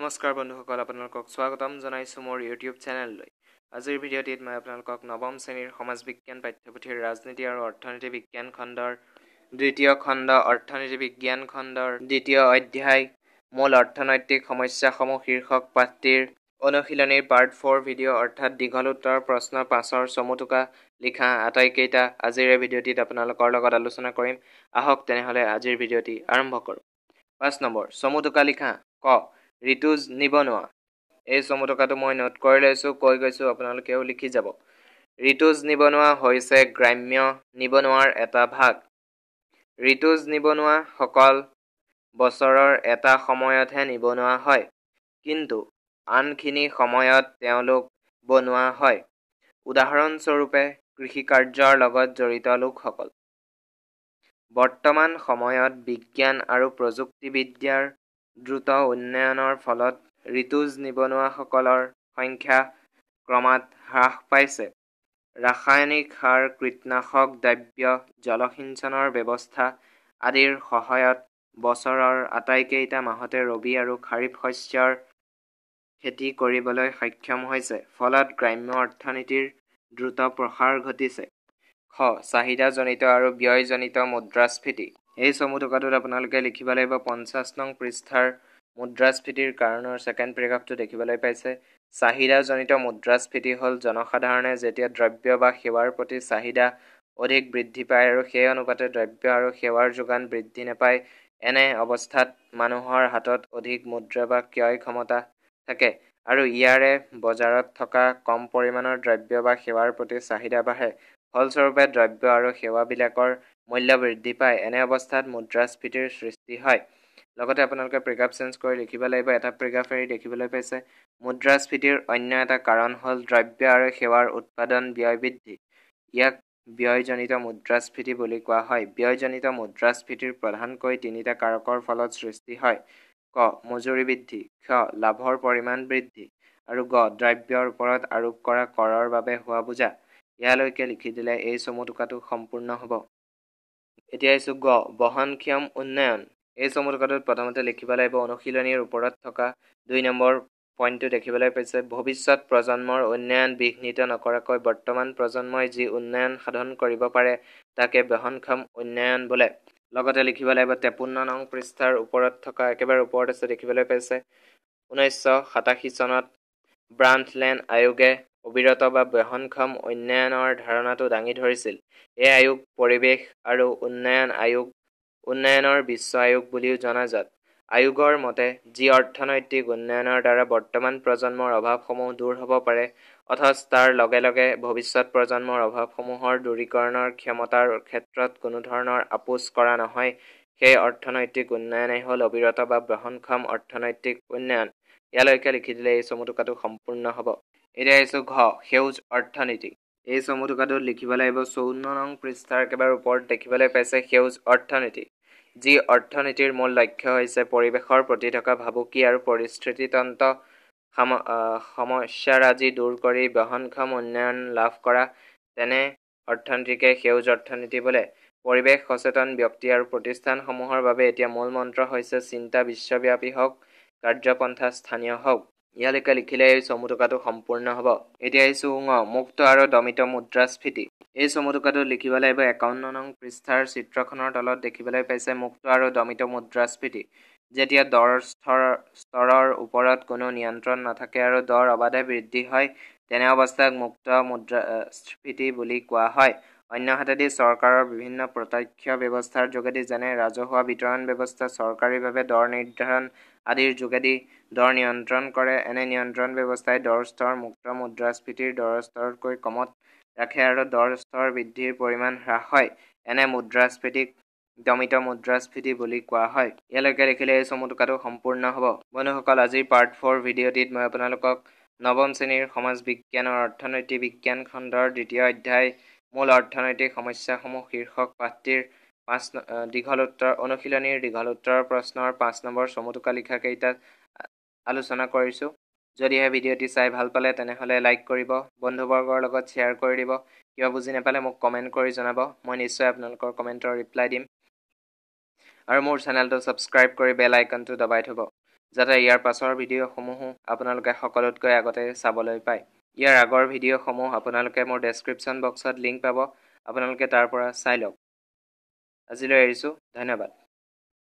নমস্কাৰ বন্ধুসকল আপোনালোকক স্বাগতম জনাইছোঁ মোৰ ইউটিউব চেনেললৈ আজিৰ ভিডিঅ'টিত মই আপোনালোকক নৱম শ্ৰেণীৰ সমাজ বিজ্ঞান পাঠ্যপুথিৰ ৰাজনীতি আৰু অৰ্থনীতি বিজ্ঞান খণ্ডৰ দ্বিতীয় খণ্ড অৰ্থনীতি বিজ্ঞান খণ্ডৰ দ্বিতীয় অধ্যায় মূল অৰ্থনৈতিক সমস্যাসমূহ শীৰ্ষক পাঠটিৰ অনুশীলনীৰ পাৰ্ট ফ'ৰ ভিডিঅ' অৰ্থাৎ দীঘল উত্তৰ প্ৰশ্ন পাঁচৰ চমু টোকা লিখা আটাইকেইটা আজিৰে ভিডিঅ'টিত আপোনালোকৰ লগত আলোচনা কৰিম আহক তেনেহ'লে আজিৰ ভিডিঅ'টি আৰম্ভ কৰোঁ পাঁচ নম্বৰ চমু টোকা লিখা ক ঋতুজ নিবনুৱা এই চমু টকাটো মই নোট কৰি লৈছোঁ কৈ গৈছোঁ আপোনালোকেও লিখি যাব ঋতুজ নিবনুৱা হৈছে গ্ৰাম্য নিবনুৱাৰ এটা ভাগ ঋতুজ নিবনুৱাসকল বছৰৰ এটা সময়তহে নিবনুৱা হয় কিন্তু আনখিনি সময়ত তেওঁলোক বনোৱা হয় উদাহৰণস্বৰূপে কৃষিকাৰ্যৰ লগত জড়িত লোকসকল বৰ্তমান সময়ত বিজ্ঞান আৰু প্ৰযুক্তিবিদ্যাৰ দ্ৰুত উন্নয়নৰ ফলত ঋতুজ নিবনুৱাসকলৰ সংখ্যা ক্ৰমাৎ হ্ৰাস পাইছে ৰাসায়নিক সাৰ কীটনাশক দ্ৰব্য জলসিঞ্চনৰ ব্যৱস্থা আদিৰ সহায়ত বছৰৰ আটাইকেইটা মাহতে ৰবি আৰু খাৰিফ শস্যৰ খেতি কৰিবলৈ সক্ষম হৈছে ফলত গ্ৰাম্য অৰ্থনীতিৰ দ্ৰুত প্ৰসাৰ ঘটিছে খ চাহিদাজনিত আৰু ব্যয়জনিত মুদ্ৰাস্ফীতি এই চমু টকাটোত আপোনালোকে লিখিব লাগিব পঞ্চাছ নং পৃষ্ঠাৰ মুদ্ৰাস্ফীতিৰ কাৰণৰ ছেকেণ্ড পেৰেগ্ৰাফটো দেখিবলৈ পাইছে চাহিদাজনিত মুদ্ৰাস্ফীতি হ'ল জনসাধাৰণে যেতিয়া দ্ৰব্য বা সেৱাৰ প্ৰতি চাহিদা অধিক বৃদ্ধি পায় আৰু সেই অনুপাতে দ্ৰব্য আৰু সেৱাৰ যোগান বৃদ্ধি নাপায় এনে অৱস্থাত মানুহৰ হাতত অধিক মুদ্ৰা বা ক্ৰয় ক্ষমতা থাকে আৰু ইয়াৰে বজাৰত থকা কম পৰিমাণৰ দ্ৰব্য বা সেৱাৰ প্ৰতি চাহিদা বাঢ়ে ফলস্বৰূপে দ্ৰব্য আৰু সেৱাবিলাকৰ মূল্য বৃদ্ধি পায় এনে অৱস্থাত মুদ্ৰাস্ফীতিৰ সৃষ্টি হয় লগতে আপোনালোকে প্ৰিগাফ চেঞ্জ কৰি লিখিব লাগিব এটা প্ৰিগাফ এৰি দেখিবলৈ পাইছে মুদ্ৰাস্ফীতিৰ অন্য এটা কাৰণ হ'ল দ্ৰব্য আৰু সেৱাৰ উৎপাদন ব্যয় বৃদ্ধি ইয়াক ব্যয়জনিত মুদ্ৰাস্ফীতি বুলি কোৱা হয় ব্যয়জনিত মুদ্ৰাস্ফীতিৰ প্ৰধানকৈ তিনিটা কাৰকৰ ফলত সৃষ্টি হয় ক মজুৰি বৃদ্ধি ক্ষ লাভৰ পৰিমাণ বৃদ্ধি আৰু গ দ্ৰব্যৰ ওপৰত আৰোপ কৰা কৰৰ বাবে হোৱা বুজা ইয়ালৈকে লিখি দিলে এই চমু টোকাটো সম্পূৰ্ণ হ'ব এতিয়া আহিছোঁ গ বহনক্ষম উন্নয়ন এই চমুকাটোত প্ৰথমতে লিখিব লাগিব অনুশীলনীৰ ওপৰত থকা দুই নম্বৰ পইণ্টটো দেখিবলৈ পাইছে ভৱিষ্যত প্ৰজন্মৰ উন্নয়ন বিঘ্নিত নকৰাকৈ বৰ্তমান প্ৰজন্মই যি উন্নয়ন সাধন কৰিব পাৰে তাকে বহনক্ষম উন্নয়ন বোলে লগতে লিখিব লাগিব তেপন্ন নং পৃষ্ঠাৰ ওপৰত থকা একেবাৰে ওপৰত আছে দেখিবলৈ পাইছে ঊনৈছশ সাতাশী চনত ব্ৰাণ্ডলেণ্ড আয়োগে অবিৰত বা বহনক্ষম উন্নয়নৰ ধাৰণাটো দাঙি ধৰিছিল এই আয়োগ পৰিৱেশ আৰু উন্নয়ন আয়োগ উন্নয়নৰ বিশ্ব আয়োগ বুলিও জনাজাত আয়োগৰ মতে যি অৰ্থনৈতিক উন্নয়নৰ দ্বাৰা বৰ্তমান প্ৰজন্মৰ অভাৱসমূহ দূৰ হ'ব পাৰে অথচ তাৰ লগে লগে ভৱিষ্যত প্ৰজন্মৰ অভাৱসমূহৰ দূৰীকৰণৰ ক্ষমতাৰ ক্ষেত্ৰত কোনো ধৰণৰ আপোচ কৰা নহয় সেই অৰ্থনৈতিক উন্নয়নেই হ'ল অবিৰত বা বহনক্ষম অৰ্থনৈতিক উন্নয়ন ইয়ালৈকে লিখি দিলে এই চমুটোকাটো সম্পূৰ্ণ হ'ব এতিয়া আহিছো ঘ সেউজ অৰ্থনীতি এই চমুটোকাটো লিখিব লাগিব চৌৱন্ন নং পৃষ্ঠাৰ একেবাৰে ওপৰত দেখিবলৈ পাইছে সেউজ অৰ্থনীতি যি অৰ্থনীতিৰ মূল লক্ষ্য হৈছে পৰিৱেশৰ প্ৰতি থকা ভাবুকি আৰু পৰিস্থিতিতন্ত্ৰ সম সমস্যাৰাজি দূৰ কৰি বহনক্ষম উন্নয়ন লাভ কৰা তেনে অৰ্থনীতিকে সেউজ অৰ্থনীতি বোলে পৰিৱেশ সচেতন ব্যক্তি আৰু প্ৰতিষ্ঠানসমূহৰ বাবে এতিয়া মূল মন্ত্ৰ হৈছে চিন্তা বিশ্বব্যাপী হওক কাৰ্যপন্থা স্থানীয় হওক ইয়ালৈকে লিখিলে এই চমু টকাটো সম্পূৰ্ণ হ'ব এতিয়া আহিছোঁ চুঙ মুক্ত আৰু দমিত মুদ্ৰাস্ফীতি এই চমু টকাটো লিখিব লাগিব একাৱন্ন নং পৃষ্ঠাৰ চিত্ৰখনৰ তলত দেখিবলৈ পাইছে মুক্ত আৰু দমিত মুদ্ৰাস্ফীতি যেতিয়া দৰ স্তৰ স্তৰৰ ওপৰত কোনো নিয়ন্ত্ৰণ নাথাকে আৰু দৰ অবাধে বৃদ্ধি হয় তেনে অৱস্থাক মুক্ত মুদ্ৰাস্ফীতি বুলি কোৱা হয় অন্যহাতেদি চৰকাৰৰ বিভিন্ন প্ৰত্যক্ষ ব্যৱস্থাৰ যোগেদি যেনে ৰাজহুৱা বিতৰণ ব্যৱস্থা চৰকাৰীভাৱে দৰ নিৰ্ধাৰণ আদিৰ যোগেদি দৰ নিয়ন্ত্ৰণ কৰে এনে নিয়ন্ত্ৰণ ব্যৱস্থাই দৰ স্তৰ মুক্ত মুদ্ৰাস্ফীতিৰ দৰ স্তৰতকৈ কমত ৰাখে আৰু দৰ স্তৰ বৃদ্ধিৰ পৰিমাণ হ্ৰাস হয় এনে মুদ্ৰাস্ফীতিক দমিত মুদ্ৰাস্ফীতি বুলি কোৱা হয় ইয়ালৈকে দেখিলে এই চমু টকাটো সম্পূৰ্ণ হ'ব বন্ধুসকল আজিৰ পাৰ্ট ফ'ৰ ভিডিঅ'টিত মই আপোনালোকক নৱম শ্ৰেণীৰ সমাজ বিজ্ঞানৰ অৰ্থনৈতিক বিজ্ঞান খণ্ডৰ দ্বিতীয় অধ্যায় মূল অৰ্থনৈতিক সমস্যাসমূহ শীৰ্ষক পাঠটিৰ পাঁচ দীঘল উত্তৰ অনুশীলনীৰ দীঘল উত্তৰৰ প্ৰশ্নৰ পাঁচ নম্বৰ চমুটোকা লিখাকেইটাত আলোচনা কৰিছোঁ যদিহে ভিডিঅ'টি চাই ভাল পালে তেনেহ'লে লাইক কৰিব বন্ধুবৰ্গৰ লগত শ্বেয়াৰ কৰি দিব কিয় বুজি নাপালে মোক কমেণ্ট কৰি জনাব মই নিশ্চয় আপোনালোকৰ কমেণ্টৰ ৰিপ্লাই দিম আৰু মোৰ চেনেলটো ছাবস্ক্ৰাইব কৰি বেল আইকনটো দবাই থ'ব যাতে ইয়াৰ পাছৰ ভিডিঅ'সমূহো আপোনালোকে সকলোতকৈ আগতে চাবলৈ পায় ইয়াৰ আগৰ ভিডিঅ'সমূহ আপোনালোকে মোৰ ডেছক্ৰিপশ্যন বক্সত লিংক পাব আপোনালোকে তাৰ পৰা চাই লওক আজিলৈ এৰিছোঁ ধন্যবাদ